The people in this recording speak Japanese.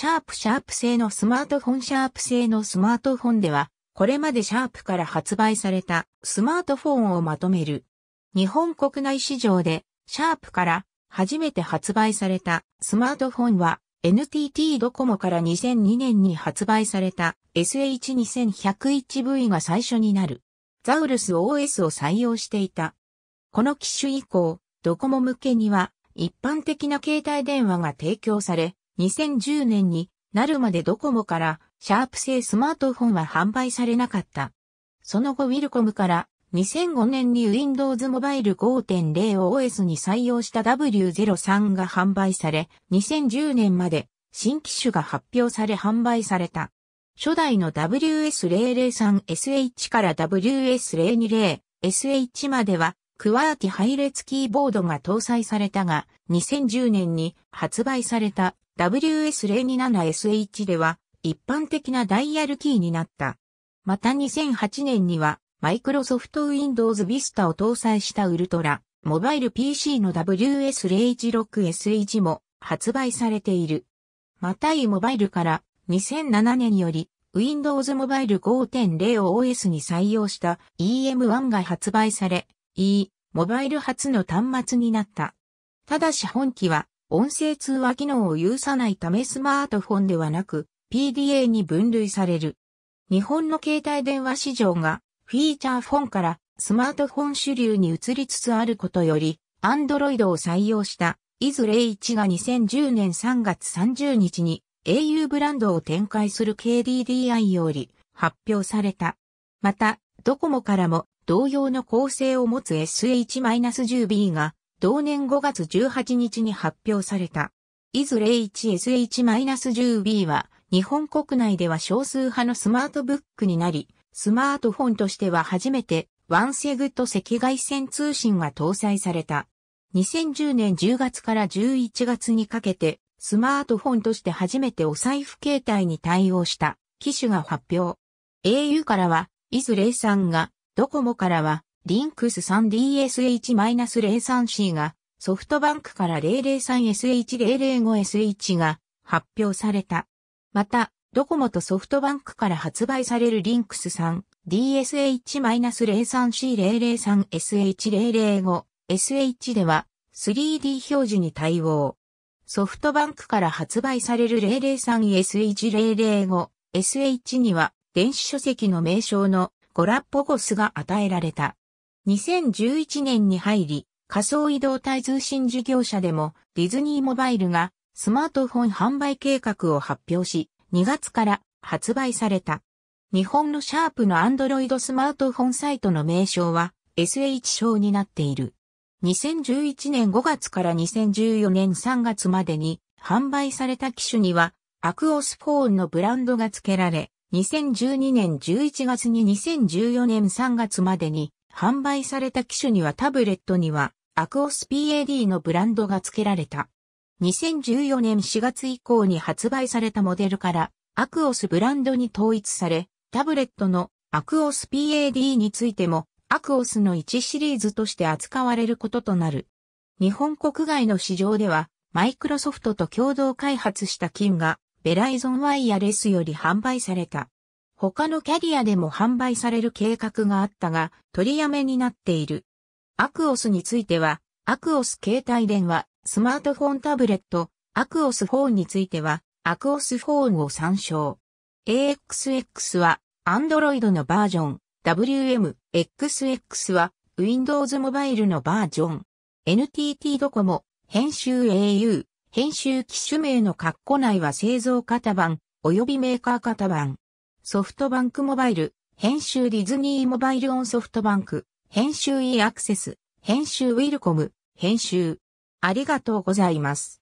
シャープシャープ製のスマートフォンシャープ製のスマートフォンでは、これまでシャープから発売されたスマートフォンをまとめる。日本国内市場でシャープから初めて発売されたスマートフォンは NTT ドコモから2002年に発売された SH2101V が最初になる。ザウルス OS を採用していた。この機種以降、ドコモ向けには一般的な携帯電話が提供され、2010年になるまでドコモからシャープ製スマートフォンは販売されなかった。その後ウィルコムから2005年に Windows Mobile 5.0OS に採用した W03 が販売され、2010年まで新機種が発表され販売された。初代の WS003SH から WS020SH まではクワーティ配列キーボードが搭載されたが、2010年に発売された WS027SH では一般的なダイヤルキーになった。また2008年には、マイクロソフト Windows Vista を搭載したウルトラ、モバイル PC の WS016SH も発売されている。またイモバイルから2007年より Windows Mobile 5.0 OS に採用した EM1 が発売され、E、モバイル初の端末になった。ただし本機は音声通話機能を有さないためスマートフォンではなく PDA に分類される。日本の携帯電話市場がフィーチャーフォンからスマートフォン主流に移りつつあることより、Android を採用したいレイ1が2010年3月30日に au ブランドを展開する KDDI より発表された。また、ドコモからも同様の構成を持つ SH-10B が同年5月18日に発表された。いずれ 1SH-10B は日本国内では少数派のスマートブックになり、スマートフォンとしては初めてワンセグと赤外線通信が搭載された。2010年10月から11月にかけてスマートフォンとして初めてお財布形態に対応した機種が発表。au からは、いずれ3がドコモからは、リンクス 3DSH-03C が、ソフトバンクから 003SH005SH が発表された。また、ドコモとソフトバンクから発売されるリンクス 3DSH-03C003SH005SH では 3D 表示に対応。ソフトバンクから発売される 003SH005SH には電子書籍の名称のドラッポゴスが与えられた。2011年に入り、仮想移動体通信事業者でもディズニーモバイルがスマートフォン販売計画を発表し、2月から発売された。日本のシャープのアンドロイドスマートフォンサイトの名称は SH 賞になっている。2011年5月から2014年3月までに販売された機種にはアクオスフォーンのブランドが付けられ、2012年11月に2014年3月までに販売された機種にはタブレットにはアクオス PAD のブランドが付けられた。2014年4月以降に発売されたモデルからアクオスブランドに統一され、タブレットのアクオス PAD についてもアクオスの1シリーズとして扱われることとなる。日本国外の市場ではマイクロソフトと共同開発した金がベライゾンワイヤレスより販売された。他のキャリアでも販売される計画があったが、取りやめになっている。アクオスについては、アクオス携帯電話、スマートフォンタブレット、アクオスフォンについては、アクオスフォンを参照。AXX は、Android のバージョン、WMXX は、Windows モバイルのバージョン。NTT ドコモ、編集 au、編集機種名の括弧内は製造型番、及びメーカー型番。ソフトバンクモバイル、編集ディズニーモバイルオンソフトバンク、編集 e アクセス、編集ウィルコム、編集。ありがとうございます。